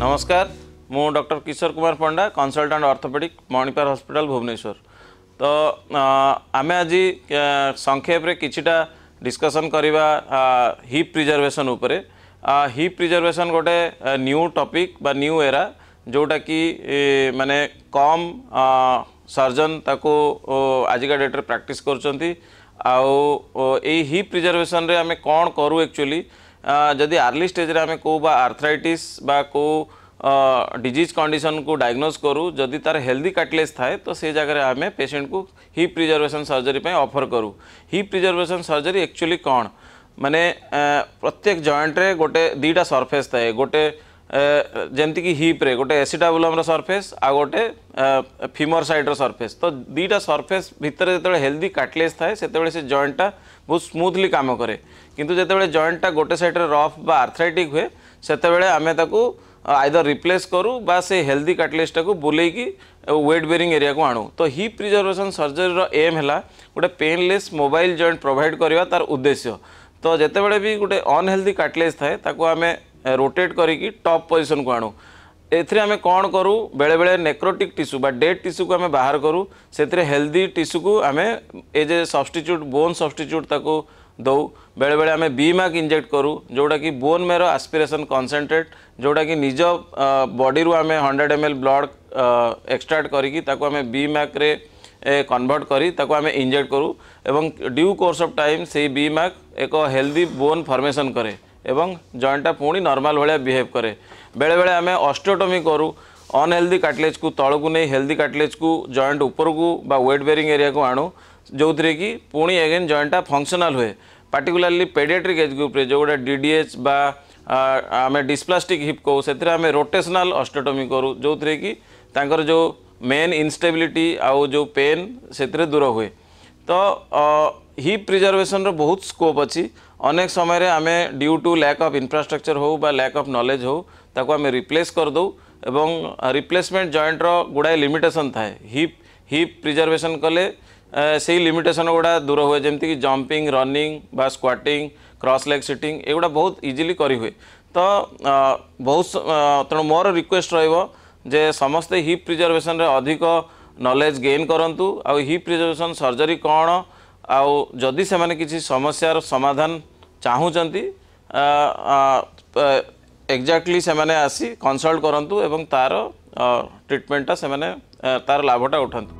ନମସ୍କାର ମୁଁ doctor Kishore Kumar Panda consultant orthopaedic Manipal hospital Bhubaneswar ତ ଆମେ ଆଜି ସଂକ୍ଷେପରେ କିଛିଟା ଡିସ୍କସନ୍ କରିବା ହିପ୍ ପ୍ରିଜର୍ଭେସନ୍ ଉପରେ ହିପ୍ ପ୍ରିଜର୍ଭେସନ୍ ଗୋଟେ ନ୍ୟୁ ଟପିକ୍ ବା ନ୍ୟୁ ଏରା ଯେଉଁଟାକି ମାନେ କମ୍ ସର୍ଜନ୍ ତାକୁ ଆଜିକା ଡେଟ୍ରେ ପ୍ରାକ୍ଟିସ୍ କରୁଛନ୍ତି ଆଉ ଏଇ ହିପ୍ ପ୍ରିଜର୍ଭେସନ୍ରେ ଆମେ କ'ଣ କରୁ ଆକ୍ଚୁଆଲି आर्ली स्टेज रे ଆମେ को बा आर्थराइटिस बा को डिजीज कंडीशन को डायग्नोज करूँ जदि तार हेल्दी कैटलेस थाए तो से जगह आम पेसेंट को हिप प्रिजर्वेशन सर्जरी अफर करूँ हिप प्रिजर्वेशन सर्जरी एक्चुअली कौन माने प्रत्येक जॉइंट रे गोटे दीटा सरफेस थाए गोटे जमीक हिप्रे गोटे एसीटाबुलम सरफेस आ गोटे फिमर सैड्र सरफेस तो दुईटा सरफेस भितर जो हेल्दी काटलेज थाए से जयंटा बहुत स्मूथली कम कै कि जो जयंटा गोटे सैड्रे रफ बा आर्थराइटिक हुए से आम आइदर रिप्लेस करूँ बा से हेल्दी काटलेजटा को बुले कि वेट बेरींग एरिया को आणु तो हिप प्रिजर्वेशन सर्जरी एम है गोटे पेनलेस मोबाइल जयंट प्रोभाइड करवा तार उद्देश्य तो जिते बड़े भी गोटे अनहेल्दी काटलेज थाए ताको आम रोटेट करी टप पोजिशन को आणु एमें कौन करूँ बेले बेले नेक्रोटिक टीस्यू डेड टीस्यू को आम बाहर करूँ से हेल्दी टीस्यू को आम एजे सब्सट्यूट बोन सब्सट्यूटा दौ बेले बेले बी बीमा इंजेक्ट करूँ जोटा कि बोन मेरो आस्पिरेसन कनसेनट्रेट जोटा कि निज बडी आम hundred M L blood extract करें बीमाक कनभर्ट करें इंजेक्ट करूँ ड्यू कोर्स ऑफ टाइम से बीमाक एक हेल्दी बोन फॉर्मेशन करे एवं जॉइंटा पुणी नॉर्मल भाया बिहेव कै बेले बेले आम अस्ट्रोटोमी करूँ अनहेल्दी काटलेज को तल नहीं हेल्दी काटलेज को जॉइंट ऊपर को वेट बेरिंग एरिया को आणु जो थे कि पुणी एगेन जॉइंटा फंक्शनल हुए पार्टिकुलाली पेडियाट्रिक एज ग्रुप जो गोटे डीडीएच बा आम डिस्प्लास्टिक हिप कौ से आम रोटेसनाल अस्ट्रोटोमी करूँ जो थे कि जो मेन इनस्टेबिलिटी आउ जो पेन से दूर हुए तो हिप प्रिजर्वेशन रोत स्कोप अच्छी अनेक समय आम due to lack of infrastructure हो लैक अफ नलेज हो आम रिप्लेस करदे एवं रिप्लेसमेंट जयंटर गुड़ाए लिमिटेसन थाए हिप हिप प्रिजर्वेशन कले से ही लिमिटेसन गुड़ा दूर हुए जमीक jumping running squatting cross leg sitting एगुटा बहुत इजिली करहुए तो बहुत तेणु मोर रिक्वेस्ट रे समस्ते हिप प्रिजर्वेशन अधिक नलेज गेन करूँ आ हिप प्रिजर्वेशन सर्जरी कौन ଆଉ ଯଦି ସେମାନେ କିଛି ସମସ୍ୟାର ସମାଧାନ ଚାହୁଁଛନ୍ତି ଏକ୍ଜାକ୍ଟଲି ସେମାନେ ଆସି କନସଲ୍ଟ କରନ୍ତୁ ଏବଂ ତା'ର ଟ୍ରିଟମେଣ୍ଟଟା ସେମାନେ ତା'ର ଲାଭଟା ଉଠାନ୍ତୁ